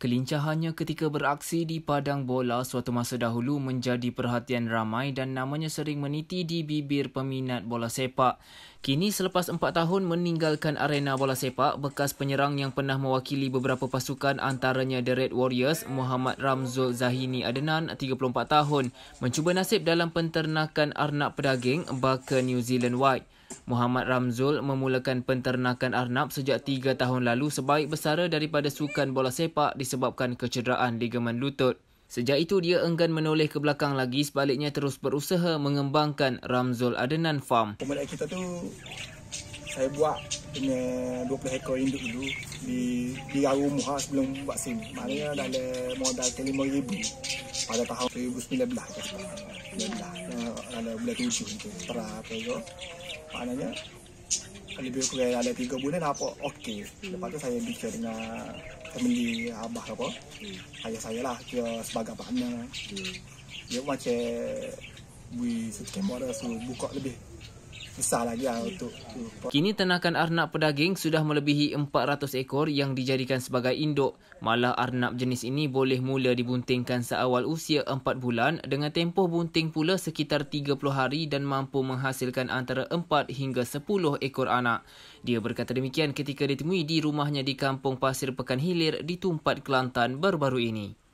Kelincahannya ketika beraksi di padang bola suatu masa dahulu menjadi perhatian ramai dan namanya sering meniti di bibir peminat bola sepak. Kini selepas 4 tahun meninggalkan arena bola sepak, bekas penyerang yang pernah mewakili beberapa pasukan antaranya The Red Warriors, Muhammad Ramzul Zahini Adenan, 34 tahun, mencuba nasib dalam penternakan arnak pedaging Baka New Zealand White. Muhammad Ramzul memulakan penternakan arnab sejak tiga tahun lalu sebaik besara daripada sukan bola sepak disebabkan kecederaan di ligamen lutut. Sejak itu dia enggan menoleh ke belakang lagi sebaliknya terus berusaha mengembangkan Ramzul Adenan Farm. Pemilik kita tu saya buat punya 20 ekor induk dulu di di Garu Muha sebelum buat sim. Maknanya dalam modal ke 5000 pada tahun 2019 ke sebelah. Dan dah dalam bulan 7 itu perah maknanya lebih kurang ada tiga bulan apa okey hmm. lepas tu saya bicara dengan family abah apa hmm. ayah saya lah dia sebagai partner hmm. dia macam bui setiap orang suruh buka lebih besar lagi lah untuk tu. Kini tenakan arnab pedaging sudah melebihi 400 ekor yang dijadikan sebagai induk. Malah arnab jenis ini boleh mula dibuntingkan seawal usia 4 bulan dengan tempoh bunting pula sekitar 30 hari dan mampu menghasilkan antara 4 hingga 10 ekor anak. Dia berkata demikian ketika ditemui di rumahnya di Kampung Pasir Pekan Hilir di Tumpat Kelantan baru-baru ini.